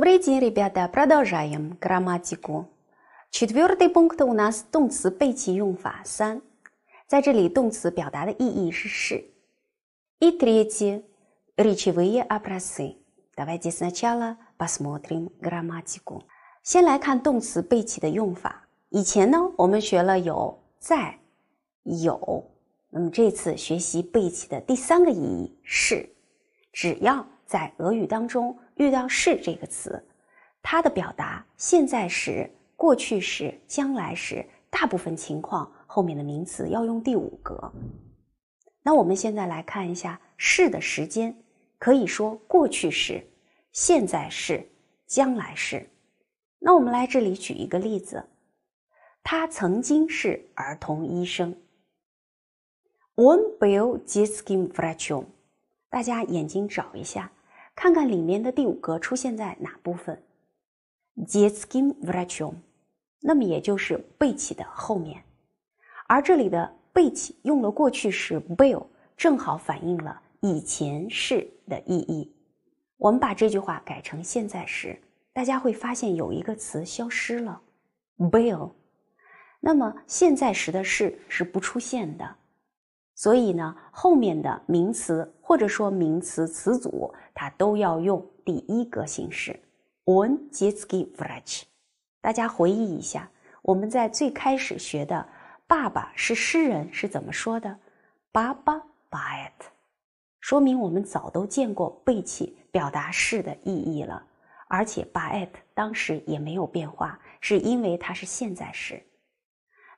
Привет, ребята! Продолжаем грамматику. Четвертый пункт у нас: 动词背起用法三。在这里，动词表达的意义是是。И третий речевые образы. Давайте сначала посмотрим грамматику. 先来看动词背起的用法。以前呢，我们学了有在有。那么这次学习背起的第三个意义是：只要在俄语当中。遇到“是”这个词，它的表达现在时、过去时、将来时，大部分情况后面的名词要用第五格。那我们现在来看一下“是”的时间，可以说过去时、现在时、将来时。那我们来这里举一个例子：他曾经是儿童医生。o n e Bill was a child，大家眼睛找一下。看看里面的第五个出现在哪部分，jez kim v r a c i 那么也就是背起的后面，而这里的背起用了过去式 bill，正好反映了以前是的意义。我们把这句话改成现在时，大家会发现有一个词消失了，bill。那么现在时的是是不出现的。所以呢，后面的名词或者说名词词组，它都要用第一格形式。On j e t s k i w r a h 大家回忆一下，我们在最开始学的“爸爸是诗人”是怎么说的？Baba b e t 说明我们早都见过背起表达式的意义了，而且 baet 当时也没有变化，是因为它是现在时。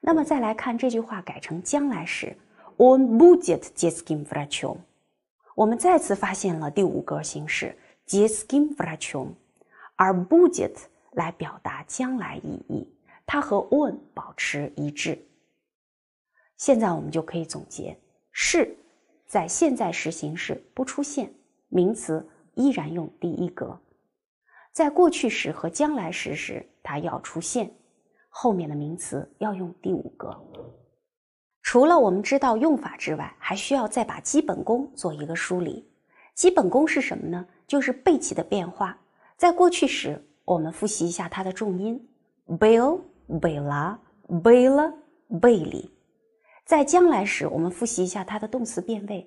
那么再来看这句话改成将来时。On budget, jesskin f r a č i 我们再次发现了第五格形式 jesskin i r t u i o 而 budget 来表达将来意义，它和 on 保持一致。现在我们就可以总结：是，在现在时形式不出现，名词依然用第一格；在过去时和将来时时，它要出现，后面的名词要用第五格。除了我们知道用法之外，还需要再把基本功做一个梳理。基本功是什么呢？就是背记的变化。在过去时，我们复习一下它的重音：bila，bila，bila，贝里。在将来时，我们复习一下它的动词变位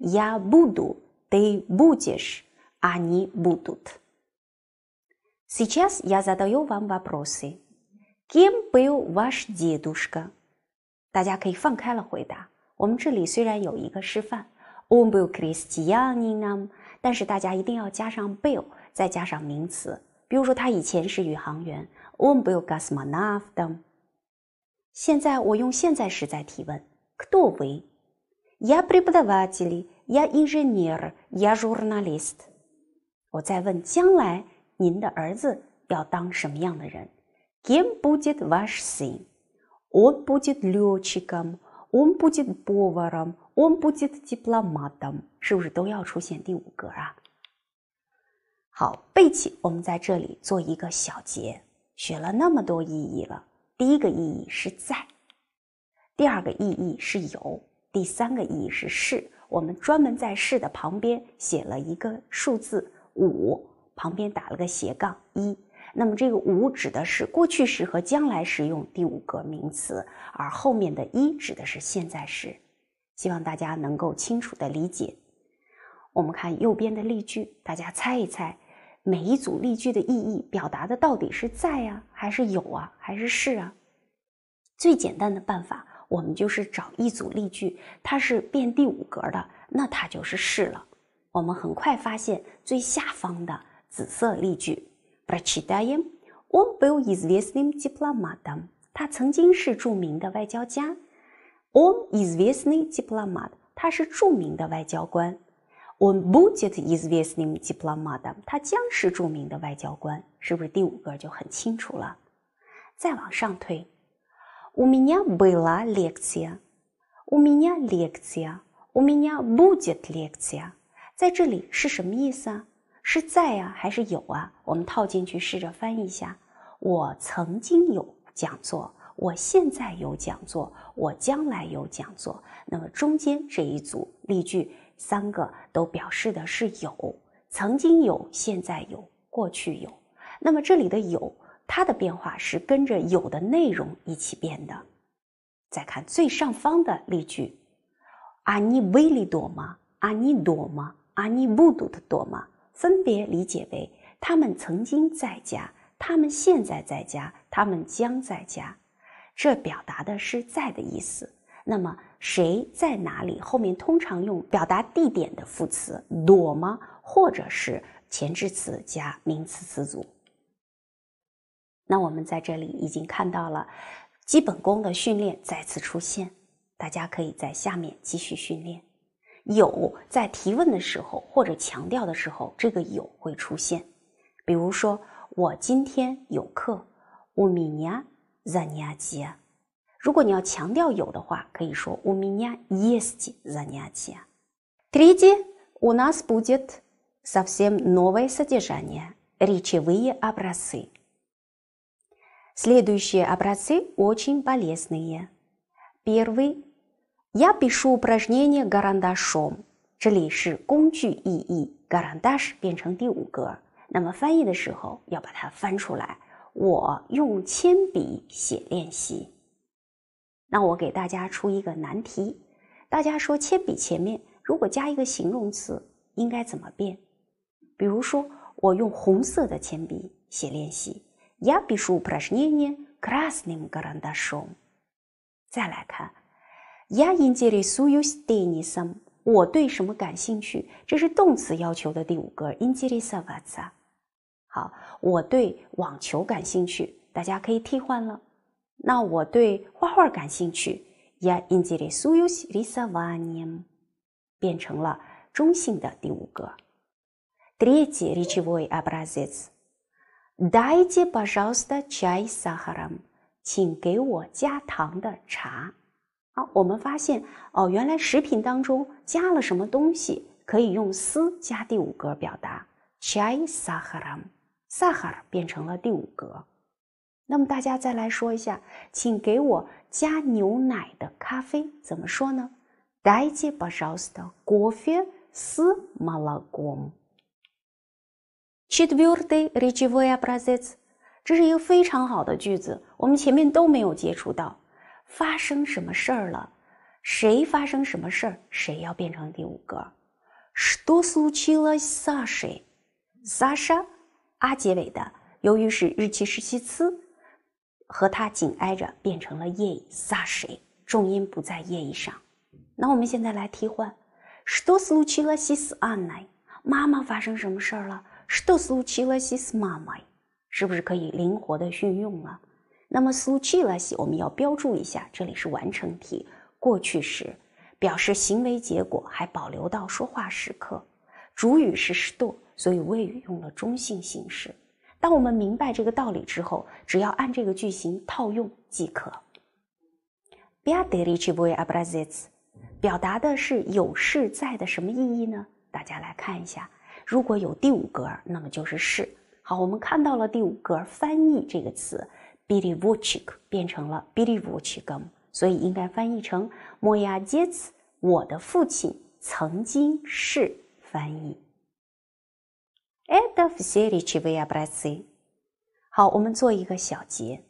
：ya budu，de budesh，ani budut。Sichas，ja zadavu вам voprosy. Kiem byl vajš deduška? 大家可以放开了回答。我们这里虽然有一个示范，он был к р е с т ь я н и н о 但是大家一定要加上 b i l l 再加上名词。比如说他以前是宇航员，он был газманом。现在我用现在时在提问，кто вы? Я п р е п о л а г а ю я инженер, я журналист。我在问将来您的儿子要当什么样的人？кем будет ваш сын？他 will be a pilot. He will be a cook. He will be a diplomat. 是不是都要出现第五格啊？好，背起我们在这里做一个小结，学了那么多意义了。第一个意义是在，第二个意义是有，第三个意义是是。我们专门在“是”的旁边写了一个数字五，旁边打了个斜杠一。那么这个五指的是过去时和将来时用第五格名词，而后面的一指的是现在时。希望大家能够清楚的理解。我们看右边的例句，大家猜一猜，每一组例句的意义表达的到底是在啊，还是有啊，还是是啊？最简单的办法，我们就是找一组例句，它是变第五格的，那它就是是了。我们很快发现最下方的紫色例句。Прачитаем. Он был известным дипломатом. 他曾经是著名的外交家。Он известный дипломат. 他是著名的外交官。Он будет известным дипломатом. 他将是著名的外交官。是不是第五个就很清楚了？再往上推。У меня была лекция. У меня лекция. У меня будет лекция. 在这里是什么意思啊？是在呀，还是有啊？我们套进去试着翻译一下：我曾经有讲座，我现在有讲座，我将来有讲座。那么中间这一组例句，三个都表示的是有，曾经有，现在有，过去有。那么这里的有，它的变化是跟着有的内容一起变的。再看最上方的例句：啊，你威力多吗？啊，你多吗？啊，你布多的多吗？分别理解为：他们曾经在家，他们现在在家，他们将在家。这表达的是“在”的意思。那么，谁在哪里？后面通常用表达地点的副词“躲吗？或者是前置词加名词词组。那我们在这里已经看到了基本功的训练再次出现，大家可以在下面继续训练。有在提问的时候或者强调的时候，这个“有”会出现。比如说，我今天有课。У меня з а т и 如果你要强调有的话，可以说：У меня есть з а н я т у нас будет совсем новое содержание. Речевые образцы. Следующие образцы очень полезные. Первый. Я пишу у п р а ж н е н и g a а р а н д а ш о м 这里是工具意义 a а р а н д а ш 变成第五格。那么翻译的时候要把它翻出来。我用铅笔写练习。那我给大家出一个难题，大家说铅笔前面如果加一个形容词应该怎么变？比如说我用红色的铅笔写练习，Я пишу упражнения красным карандашом。再来看。Я интересуюсь tennisом，我对什么感兴趣？这是动词要求的第五格。Интересоваться。好，我对网球感兴趣，大家可以替换了。那我对画画感兴趣。Я интересуюсь рисованием，变成了中性的第五格。Третий чай с сахаром，请给我加糖的茶。好，我们发现哦，原来食品当中加了什么东西，可以用“斯”加第五格表达。c ч s a h a r a m s a 萨哈尔变成了第五格。那么大家再来说一下，请给我加牛奶的咖啡怎么说呢 d a й т е b a ж а л у й с т а к о s m a l a g o к c h e t т в ё р т r i c h ч v o о й b r a z з е ц 这是一个非常好的句子，我们前面都没有接触到。发生什么事儿了？谁发生什么事儿？谁要变成第五个。是多苏去了萨谁？萨沙，阿结尾的，由于是日期十七次，和它紧挨着变成了叶萨谁，重音不在叶上。那我们现在来替换，是多苏去了西斯阿奶，妈妈发生什么事儿了？是多苏去了西斯妈妈，是不是可以灵活的运用了？那么 s u c 苏去了 s 我们要标注一下，这里是完成体，过去时，表示行为结果还保留到说话时刻。主语是 s t o 所以谓语用了中性形式。当我们明白这个道理之后，只要按这个句型套用即可。表达的是有事在的什么意义呢？大家来看一下，如果有第五格，那么就是是。好，我们看到了第五格，翻译这个词。b i l i v u c i k 变成了 b i l i v u c i m 所以应该翻译成 m o j 亚 t s 我的父亲曾经是翻译。Ed of Cilic v a b r a z 好，我们做一个小结。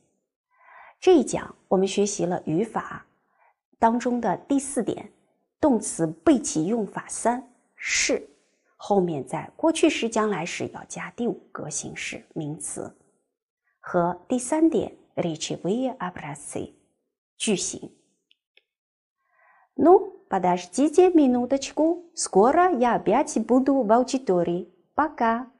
这一讲我们学习了语法当中的第四点：动词背起用法三，是后面在过去时、将来时要加第五个形式名词。和第三点 речевые образцы 句型。Ну, подождите минуточку, скоро я опять буду в аудитории. Пока.